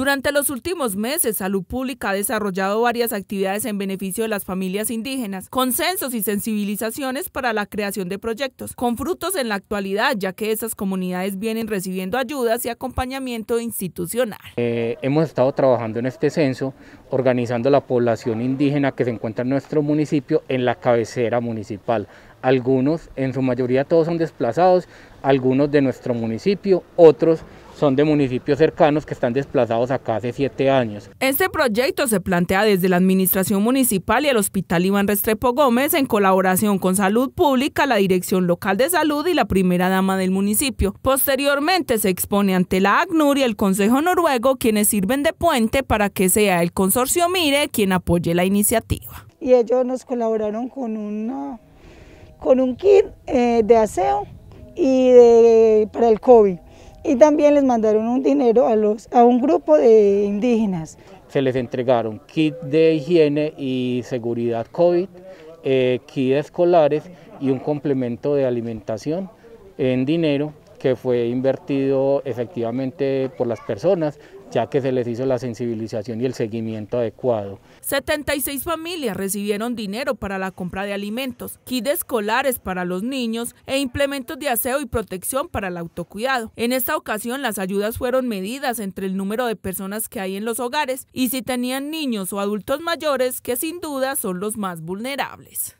Durante los últimos meses, Salud Pública ha desarrollado varias actividades en beneficio de las familias indígenas, consensos y sensibilizaciones para la creación de proyectos, con frutos en la actualidad, ya que esas comunidades vienen recibiendo ayudas y acompañamiento institucional. Eh, hemos estado trabajando en este censo, organizando la población indígena que se encuentra en nuestro municipio en la cabecera municipal algunos, en su mayoría todos son desplazados, algunos de nuestro municipio, otros son de municipios cercanos que están desplazados acá hace siete años. Este proyecto se plantea desde la Administración Municipal y el Hospital Iván Restrepo Gómez en colaboración con Salud Pública, la Dirección Local de Salud y la Primera Dama del municipio. Posteriormente se expone ante la ACNUR y el Consejo Noruego, quienes sirven de puente para que sea el consorcio MIRE quien apoye la iniciativa. Y ellos nos colaboraron con una con un kit eh, de aseo y para el COVID. Y también les mandaron un dinero a, los, a un grupo de indígenas. Se les entregaron kit de higiene y seguridad COVID, eh, kit escolares y un complemento de alimentación en dinero que fue invertido efectivamente por las personas ya que se les hizo la sensibilización y el seguimiento adecuado. 76 familias recibieron dinero para la compra de alimentos, kits escolares para los niños e implementos de aseo y protección para el autocuidado. En esta ocasión las ayudas fueron medidas entre el número de personas que hay en los hogares y si tenían niños o adultos mayores que sin duda son los más vulnerables.